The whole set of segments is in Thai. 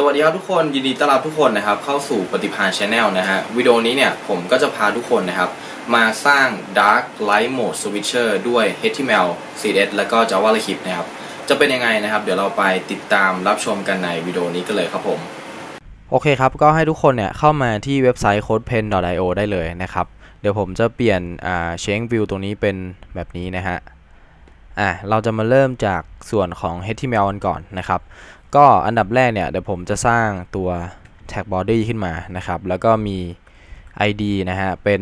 สวัสดีครับทุกคน ยินดีต้อนรับทุกคนนะครับ เข้าสู่ปฏิพานชาแนลนะฮะวิดีโอนี้เนี่ยผมก็จะพาทุกคนนะครับ มาสร้าง Dark Light Mode Switcher ด้วย HTML CSS แล้วก็ JavaScript นะครับ จะเป็นยังไงนะครับ เดี๋ยวเราไปติดตามรับชมกันในวิดีโอนี้กันเลยครับผม โอเคครับ ก็ให้ทุกคนเนี่ยเข้ามาที่เว็บไซต์ codepen.io ได้เลยนะครับ เดี๋ยวผมจะเปลี่ยนอ่าเชงวิวตรงนี้เป็นแบบนี้นะฮะอ่ะเราจะมาเริ่มจากส่วนของ HTML กันก่อนนะครับก็อันดับแรกเนี่ยเดี๋ยวผมจะสร้างตัว tag body ขึ้นมานะครับ แล้วก็มี id นะฮะ เป็น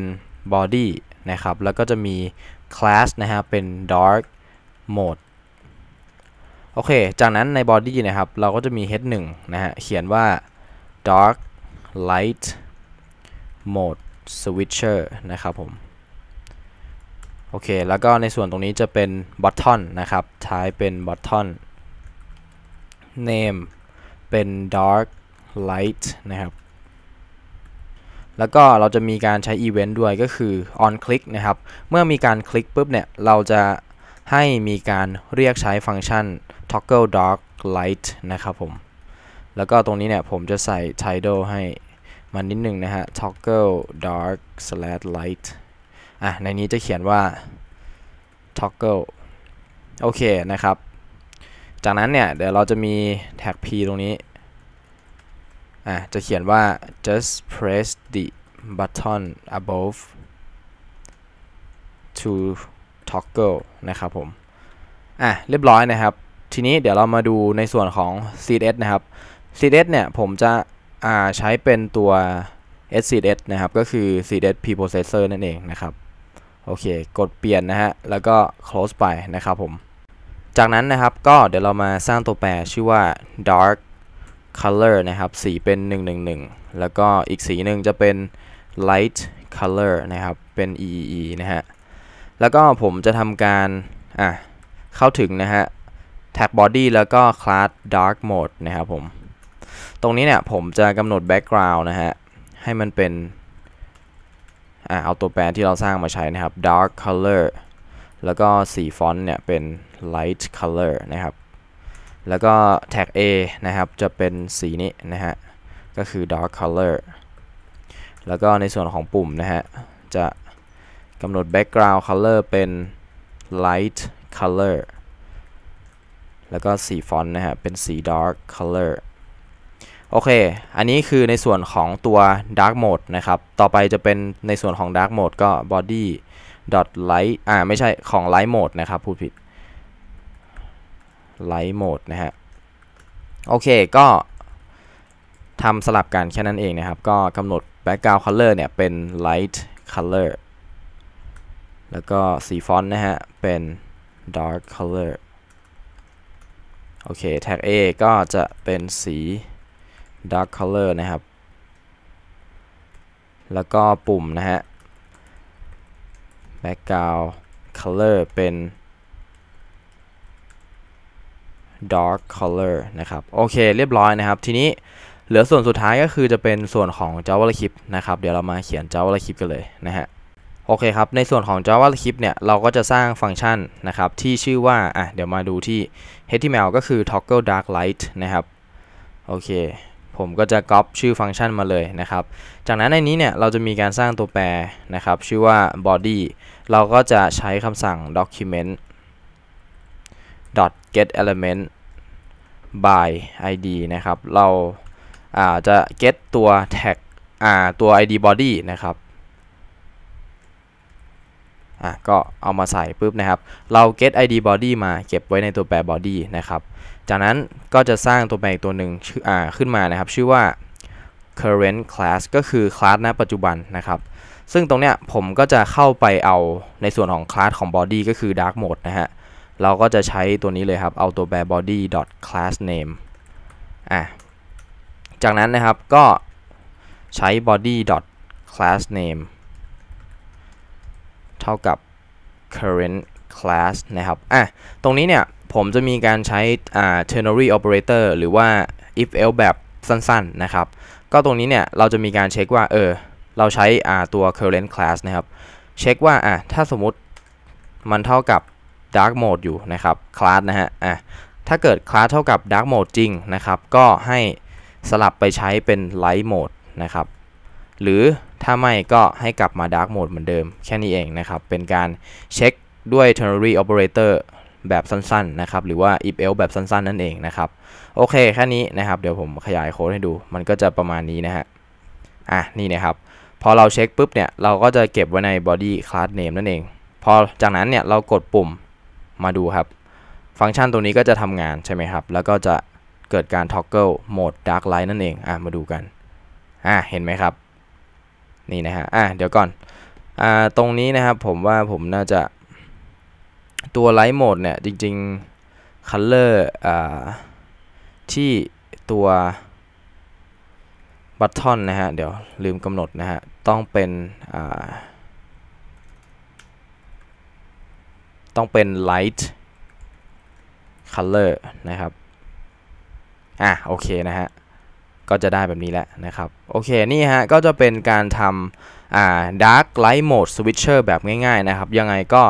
body นะครับ แล้วก็จะมี class นะฮะ เป็น dark mode โอเค จากนั้นใน body นะครับเราก็จะมี head 1นะฮะ เขียนว่า dark light mode switcher นะครับผม โอเค แล้วก็ในส่วนตรงนี้จะเป็น button นะครับท้ายเป็น button name เป็น dark light นะครับ แล้วก็เราจะมีการใช้ event ด้วยก็คือ on click นะครับ เมื่อมีการคลิกปุ๊บเนี่ย เราจะให้มีการเรียกใช้ฟังก์ชัน toggle dark light นะครับผม แล้วก็ตรงนี้เนี่ยผมจะใส่ title ให้มันนิดนึงนะฮะ toggle dark slash light อ่ะในนี้จะเขียนว่า toggle โอเคนะครับจากนั้นเนี่ยเดี๋ยวเราจะมีแท็ก p ตรงนี้ อ่ะจะเขียนว่า just press the button above to toggle นะครับผม อ่ะเรียบร้อยนะครับ ทีนี้เดี๋ยวเรามาดูในส่วนของ CSS นะครับ CSS เนี่ยผมจะอ่าใช้เป็นตัว SCSS นะครับ ก็คือ CSS preprocessor นั่นเองนะครับ โอเค กดเปลี่ยนนะฮะแล้วก็ close ไปนะครับผมจากนั้นนะครับ ก็เดี๋ยวเรามาสร้างตัวแปรชื่อว่า dark color นะครับ สีเป็น 111แล้วก็อีกสีหนึ่งจะเป็น light color นะครับ เป็น eee นะฮะ แล้วก็ผมจะทำการอ่ะเข้าถึงนะฮะ t a g body แล้วก็ class dark mode นะครับผม ตรงนี้เนี่ยผมจะกำหนด background นะฮะ ให้มันเป็นอ่ะเอาตัวแปรที่เราสร้างมาใช้นะครับ dark color แล้วก็สีฟอนต์เนี่ยเป็น light color นะครับ แล้วก็แท็ก A นะครับจะเป็นสีนี้นะฮะ ก็คือ dark color แล้วก็ในส่วนของปุ่มนะฮะจะกำหนด background color เป็น light color แล้วก็สีฟอนต์นะฮะเป็นสี dark color โอเค อันนี้คือในส่วนของตัว dark mode นะครับ ต่อไปจะเป็นในส่วนของ dark mode ก็ body dot light อ่าไม่ใช่ของ light mode นะครับ พูดผิด light mode นะฮะ โอเค ก็ทำสลับกันแค่นั้นเองนะครับ ก็กำหนด background color เนี่ย เป็น light color แล้วก็สีฟอนต์นะฮะ เป็น dark color โอเคแท็ก A ก็จะเป็นสี dark color นะครับ แล้วก็ปุ่มนะฮะ background color เป็น dark color นะครับโอเคเรียบร้อยนะครับ ทีนี้เหลือส่วนสุดท้ายก็คือจะเป็นส่วนของ JavaScript นะครับเดี๋ยวเรามาเขียน JavaScript กันเลยนะฮะโอเคครับในส่วนของ JavaScript เนี่ยเราก็จะสร้างฟังก์ชันนะครับ ที่ชื่อว่าอ่ะเดี๋ยวมาดูที่ HTML ก็คือ toggle dark light นะครับโอเคผมก็จะก๊อปชื่อฟังก์ชันมาเลยนะครับ จากนั้นในนี้เนี่ยเราจะมีการสร้างตัวแปรนะครับ ชื่อว่า body เราก็จะใช้คำสั่ง document get element by id นะครับ เราาจะ get ตัวแท็กตัว id body นะครับ ก็เอามาใส่ปุ๊บนะครับ เรา get id body มาเก็บไว้ในตัวแปร body นะครับจากนั้นก็จะสร้างตัวแปรอีกตัวหนึ่งชื่ออ่าขึ้นมานะครับชื่อว่า current class ก็คือคลาสณปัจจุบันนะครับ ซึ่งตรงเนี้ยผมก็จะเข้าไปเอาในส่วนของคลาสของ body ก็คือ dark mode นะฮะ เราก็จะใช้ตัวนี้เลยครับเอาตัวแปร body class name อ่าจากนั้นนะครับก็ใช้ body class name เท่ากับ current class นะครับ อ่ะตรงนี้เนี่ยผมจะมีการใช้อ่า ternary operator หรือว่า if else แบบสั้นๆ นะครับ ก็ตรงนี้เนี่ย เราจะมีการเช็คว่า เออ เราใช้อ่าตัว current class นะครับ เช็คว่าอ่ะถ้าสมมติมันเท่ากับ dark mode อยู่นะครับ class นะฮะอ่ะถ้าเกิด class เท่ากับ dark mode จริงนะครับ ก็ให้สลับไปใช้เป็น light mode นะครับ หรือถ้าไม่ก็ให้กลับมา dark mode เหมือนเดิม แค่นี้เองนะครับ เป็นการเช็คด้วย ternary operator แบบสั้นๆนะครับ หรือว่า if else แบบสั้นๆ นั่นเองนะครับ โอเค แค่นี้นะครับเดี๋ยวผมขยายโค้ดให้ดู มันก็จะประมาณนี้นะฮะ อ่ะ นี่นะครับ พอเราเช็คปุ๊บเนี่ย เราก็จะเก็บไว้ใน body class name นั่นเอง พอจากนั้นเนี่ย เรากดปุ่มมาดูครับ ฟังก์ชันตัวนี้ก็จะทำงานใช่ไหมครับ แล้วก็จะเกิดการ toggle mode dark light นั่นเองอ่ะมาดูกันอ่ะเห็นไหมครับนี่นะฮะอ่ะเดี๋ยวก่อนอ่าตรงนี้นะครับผมว่าผมน่าจะตัวไลท์โหมดเนี่ย จริงๆคัลเลอร์ที่ตัวบัตทอนนะฮะ เดี๋ยว ลืมกำหนด นะฮะ ต้องเป็นต้องเป็น light color นะครับ อ่ะโอเคนะฮะ ก็จะได้แบบนี้แหละนะครับ โอเค นี่ฮะ ก็จะเป็นการทำอ่า dark light mode switcher แบบง่าย ๆ นะครับ ยังไงก็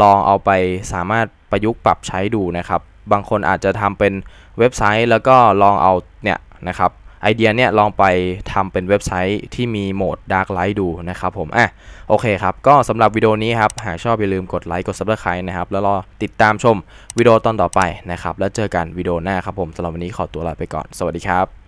ลองเอาไปสามารถประยุกต์ปรับใช้ดูนะครับบางคนอาจจะทำเป็นเว็บไซต์ แล้วก็ลองเอาเนี่ยนะครับไอเดียเนี่ยลองไปทำเป็นเว็บไซต์ที่มีโหมด Dark Light ดูนะครับผมอ่ะโอเคครับก็สำหรับวิดีโอนี้ครับหากชอบอย่าลืมกดไลค์กด Subscribe นะครับ แล้วรอติดตามชมวิดีโอตอนต่อไปนะครับ แล้วเจอกันวิดีโอหน้าครับผมสำหรับวันนี้ขอตัวลาไปก่อนสวัสดีครับ